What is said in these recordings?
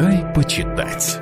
Дай почитать.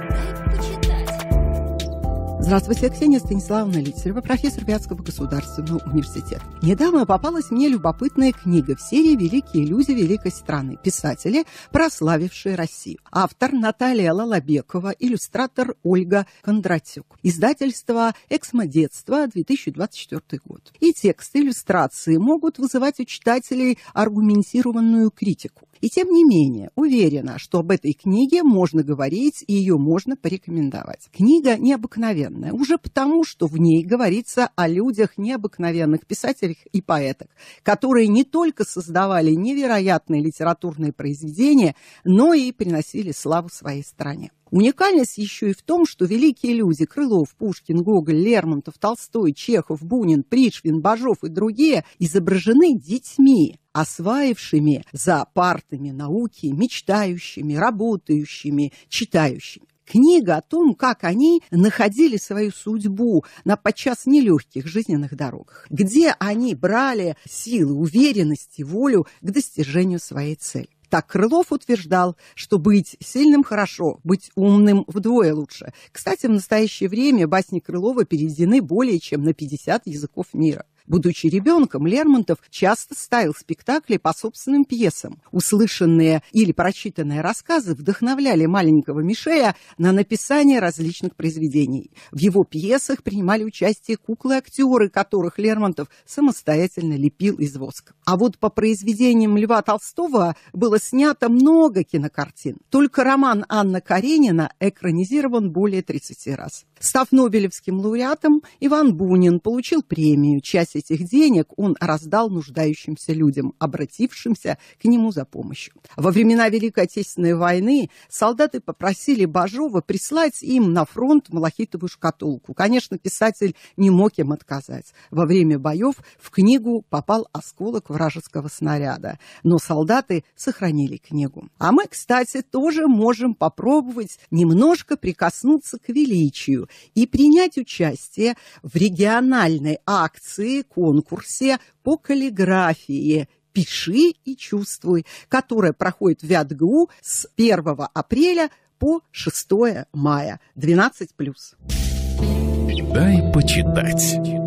Здравствуйте, Ксения Станиславовна Литцерева, профессор Вятского государственного университета. Недавно попалась мне любопытная книга в серии «Великие люди великой страны. Писатели, прославившие Россию». Автор Наталья Лалабекова, иллюстратор Ольга Кондратюк. Издательство «Эксмодетство», 2024 год. И тексты, иллюстрации могут вызывать у читателей аргументированную критику. И тем не менее, уверена, что об этой книге можно говорить и ее можно порекомендовать. Книга необыкновенная, уже потому, что в ней говорится о людях необыкновенных, писателях и поэтах, которые не только создавали невероятные литературные произведения, но и приносили славу своей стране. Уникальность еще и в том, что великие люди Крылов, Пушкин, Гоголь, Лермонтов, Толстой, Чехов, Бунин, Пришвин, Бажов и другие изображены детьми, осваившими за партами науки, мечтающими, работающими, читающими. Книга о том, как они находили свою судьбу на подчас нелегких жизненных дорогах, где они брали силы, уверенность и волю к достижению своей цели. Так Крылов утверждал, что быть сильным хорошо, быть умным вдвое лучше. Кстати, в настоящее время басни Крылова переведены более чем на 50 языков мира. Будучи ребенком, Лермонтов часто ставил спектакли по собственным пьесам. Услышанные или прочитанные рассказы вдохновляли маленького Мишея на написание различных произведений. В его пьесах принимали участие куклы-актеры, которых Лермонтов самостоятельно лепил из воска. А вот по произведениям Льва Толстого было снято много кинокартин. Только роман Анна Каренина экранизирован более 30 раз. Став Нобелевским лауреатом, Иван Бунин получил премию. Часть этих денег он раздал нуждающимся людям, обратившимся к нему за помощью. Во времена Великой Отечественной войны солдаты попросили Бажова прислать им на фронт малахитовую шкатулку. Конечно, писатель не мог им отказать. Во время боев в книгу попал осколок вражеского снаряда, но солдаты сохранили книгу. А мы, кстати, тоже можем попробовать немножко прикоснуться к величию, и принять участие в региональной акции, конкурсе по каллиграфии «Пиши и чувствуй», которая проходит в ВятГУ с 1 апреля по 6 мая. 12+. Дай почитать.